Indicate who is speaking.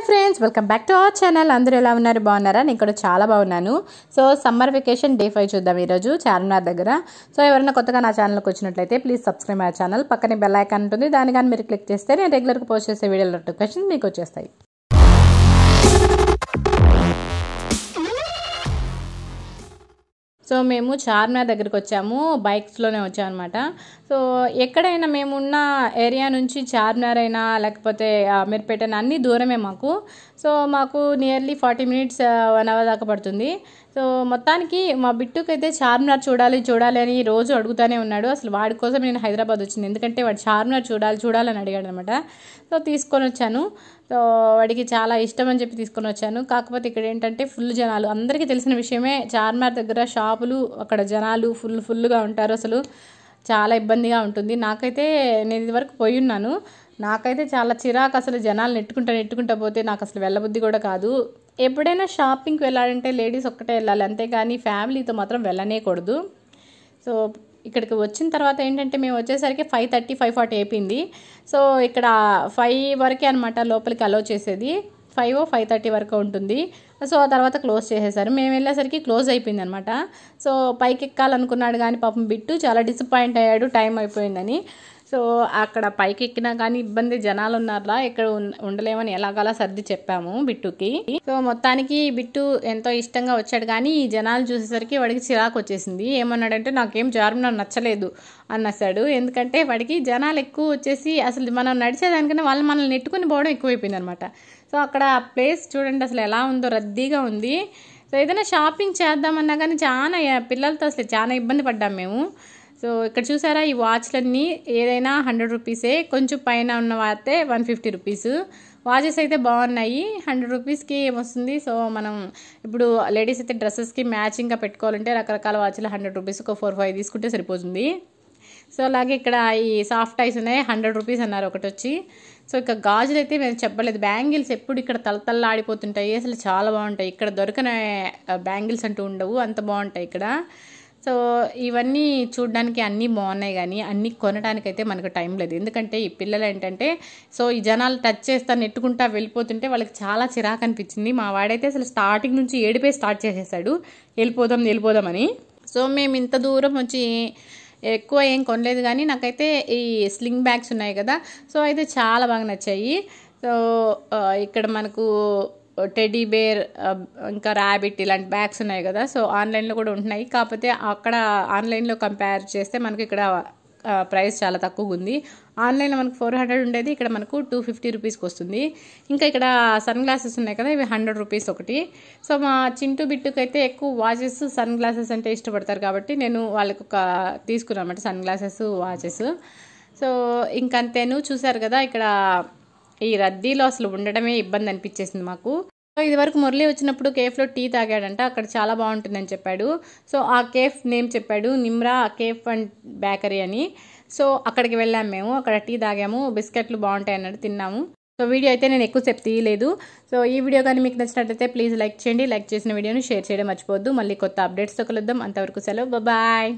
Speaker 1: hello friends welcome back to our channel అందరూ ఎలా ఉన్నారు బాగున్నారా నేను కూడా చాలా బాగున్నాను so summer vacation day five చూద్దాం ఈరోజు చార్మినార్ దగ్గర సో ఎవరైనా కొత్తగా నా ఛానల్కి వచ్చినట్లయితే ప్లీజ్ సబ్స్క్రైబ్ ఆ ఛానల్ పక్కనే బెల్ ఐకాన్ ఉంటుంది దాని కానీ మీరు క్లిక్ చేస్తే నేను రెగ్యులర్గా పోస్ట్ చేసే వీడియోలు క్వశ్చన్ మీకు వచ్చేస్తాయి సో మేము చార్మినార్ దగ్గరికి వచ్చాము బైక్స్లోనే వచ్చాము అనమాట సో ఎక్కడైనా మేమున్న ఏరియా నుంచి చార్మినార్ అయినా లేకపోతే అమీర్పేట అన్ని దూరమే మాకు సో మాకు nearly forty minutes one hour దాకా పడుతుంది సో మొత్తానికి మా బిట్టుకు అయితే చార్మినార్ చూడాలి చూడాలి అని రోజు అడుగుతూనే ఉన్నాడు అసలు వాడి కోసం నేను హైదరాబాద్ వచ్చింది ఎందుకంటే వాడు చార్మినార్ చూడాలి చూడాలని అడిగాడు అనమాట సో తీసుకొని వచ్చాను సో వాడికి చాలా ఇష్టం అని చెప్పి తీసుకొని వచ్చాను కాకపోతే ఇక్కడ ఏంటంటే ఫుల్ జనాలు అందరికీ తెలిసిన విషయమే చార్మినార్ దగ్గర షాపులు అక్కడ జనాలు ఫుల్ ఫుల్గా ఉంటారు అసలు చాలా ఇబ్బందిగా ఉంటుంది నాకైతే నేను ఇదివరకు పోయి ఉన్నాను నాకైతే చాలా చిరాకు అసలు జనాలు నెట్టుకుంటా నెట్టుకుంటా పోతే నాకు అసలు వెళ్ళబుద్ధి కూడా కాదు ఎప్పుడైనా షాపింగ్కి వెళ్ళాలంటే లేడీస్ ఒక్కటే వెళ్ళాలి అంతేగాని ఫ్యామిలీతో మాత్రం వెళ్ళనేకూడదు సో ఇక్కడికి వచ్చిన తర్వాత ఏంటంటే మేము వచ్చేసరికి ఫైవ్ థర్టీ ఫైవ్ ఫార్టీ అయిపోయింది సో ఇక్కడ ఫైవ్ వరకే అనమాట లోపలికి అలో చేసేది ఫైవ్ ఫైవ్ థర్టీ వరకు ఉంటుంది సో ఆ తర్వాత క్లోజ్ చేసేసారు మేము వెళ్ళేసరికి క్లోజ్ అయిపోయింది అనమాట సో పైకి ఎక్కాలనుకున్నాడు కానీ పాపం బిట్టు చాలా డిసప్పాయింట్ అయ్యాడు టైం అయిపోయిందని సో అక్కడ పైకి ఎక్కినా కానీ ఇబ్బంది జనాలు ఉన్నారా ఇక్కడ ఉండలేమని ఎలాగలా సర్ది చెప్పాము బిట్టుకి సో మొత్తానికి బిట్టు ఎంతో ఇష్టంగా వచ్చాడు కానీ ఈ జనాలు చూసేసరికి వాడికి చిరాకు వచ్చేసింది ఏమన్నాడంటే నాకేం నాకు నచ్చలేదు అన్నసాడు ఎందుకంటే వాడికి జనాలు ఎక్కువ వచ్చేసి అసలు మనం నడిచేదానికన్నా వాళ్ళు మనల్ని నెట్టుకుని పోవడం ఎక్కువైపోయింది అనమాట సో అక్కడ ప్లేస్ చూడండి అసలు ఎలా ఉందో రద్దీగా ఉంది సో ఏదైనా షాపింగ్ చేద్దామన్నా కానీ చాలా పిల్లలతో అసలు చాలా ఇబ్బంది పడ్డాం మేము సో ఇక్కడ చూసారా ఈ వాచ్లన్నీ ఏదైనా హండ్రెడ్ రూపీసే కొంచెం పైన ఉన్న వాతే వన్ ఫిఫ్టీ రూపీస్ వాచెస్ అయితే బాగున్నాయి హండ్రెడ్ రూపీస్కి ఏమొస్తుంది సో మనం ఇప్పుడు లేడీస్ అయితే డ్రెస్సెస్కి మ్యాచింగ్గా పెట్టుకోవాలంటే రకరకాల వాచ్లు హండ్రెడ్ రూపీస్ ఒక ఫోర్ ఫైవ్ తీసుకుంటే సరిపోతుంది సో అలాగే ఇక్కడ ఈ సాఫ్ట్ ఐస్ ఉన్నాయి హండ్రెడ్ రూపీస్ అన్నారు ఒకటి వచ్చి సో ఇక గాజులు అయితే మేము చెప్పలేదు బ్యాంగిల్స్ ఎప్పుడు ఇక్కడ తలతల్లా ఆడిపోతుంటాయి అసలు చాలా బాగుంటాయి ఇక్కడ దొరకనే బ్యాంగిల్స్ అంటూ ఉండవు అంత బాగుంటాయి ఇక్కడ సో ఇవన్నీ చూడడానికి అన్నీ బాగున్నాయి కానీ అన్నీ కొనడానికైతే మనకు టైం లేదు ఎందుకంటే ఈ పిల్లలు ఏంటంటే సో ఈ జనాలు టచ్ చేస్తా నెట్టుకుంటా వెళ్ళిపోతుంటే వాళ్ళకి చాలా చిరాకు అనిపించింది మా వాడైతే అసలు స్టార్టింగ్ నుంచి ఏడిపోయి స్టార్ట్ చేసేసాడు వెళ్ళిపోదాం వెళ్ళిపోదామని సో మేము ఇంత దూరం వచ్చి ఎక్కువ ఏం కొనలేదు కానీ నాకైతే ఈ స్లింగ్ బ్యాగ్స్ ఉన్నాయి కదా సో అయితే చాలా బాగా నచ్చాయి సో ఇక్కడ మనకు టెడీ బేర్ uh, ఇంకా ర్యాబిట్ ఇలాంటి బ్యాగ్స్ ఉన్నాయి కదా సో ఆన్లైన్లో కూడా ఉంటున్నాయి కాకపోతే అక్కడ ఆన్లైన్లో కంపేర్ చేస్తే మనకి ఇక్కడ ప్రైస్ uh, చాలా తక్కువగా ఉంది ఆన్లైన్లో మనకు ఫోర్ హండ్రెడ్ ఉండేది ఇక్కడ మనకు టూ ఫిఫ్టీ రూపీస్కి వస్తుంది ఇంకా ఇక్కడ సన్ గ్లాసెస్ ఉన్నాయి కదా ఇవి హండ్రెడ్ రూపీస్ ఒకటి సో మా చింటూ బిట్టుకు అయితే ఎక్కువ వాచెస్ సన్ గ్లాసెస్ అంటే ఇష్టపడతారు కాబట్టి నేను వాళ్ళకు ఒక తీసుకున్నామంటే సన్ గ్లాసెస్ వాచెస్ సో ఇంకంతేను చూసారు కదా ఇక్కడ ఈ రద్దీలో అసలు ఉండడమే ఇబ్బంది అనిపించేసింది మాకు ఇది వరకు మురళి వచ్చినప్పుడు కేఫ్లో టీ తాగాడంట అక్కడ చాలా బాగుంటుందని చెప్పాడు సో ఆ కేఫ్ నేమ్ చెప్పాడు నిమ్రా కేఫ్ అండ్ బేకరీ అని సో అక్కడికి వెళ్ళాము మేము అక్కడ టీ తాగాము బిస్కెట్లు బాగుంటాయి అన్నట్టు తిన్నాము సో వీడియో అయితే నేను ఎక్కువసేపు తీయలేదు సో ఈ వీడియో కానీ మీకు నచ్చినట్లయితే ప్లీజ్ లైక్ చేయండి లైక్ చేసిన వీడియోని షేర్ చేయడం మర్చిపోవద్దు మళ్ళీ కొత్త అప్డేట్స్తో కలుద్దాం అంతవరకు సెలవు బాయ్